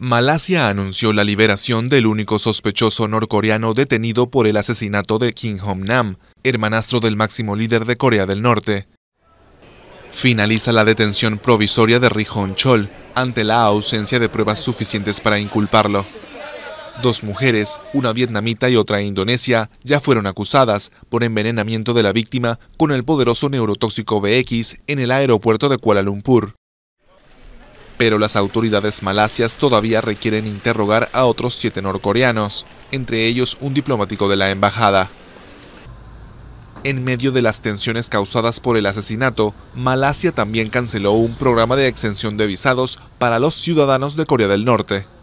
Malasia anunció la liberación del único sospechoso norcoreano detenido por el asesinato de Kim Jong-nam, hermanastro del máximo líder de Corea del Norte. Finaliza la detención provisoria de Ri Hong-chol ante la ausencia de pruebas suficientes para inculparlo. Dos mujeres, una vietnamita y otra indonesia, ya fueron acusadas por envenenamiento de la víctima con el poderoso neurotóxico BX en el aeropuerto de Kuala Lumpur pero las autoridades malasias todavía requieren interrogar a otros siete norcoreanos, entre ellos un diplomático de la embajada. En medio de las tensiones causadas por el asesinato, Malasia también canceló un programa de exención de visados para los ciudadanos de Corea del Norte.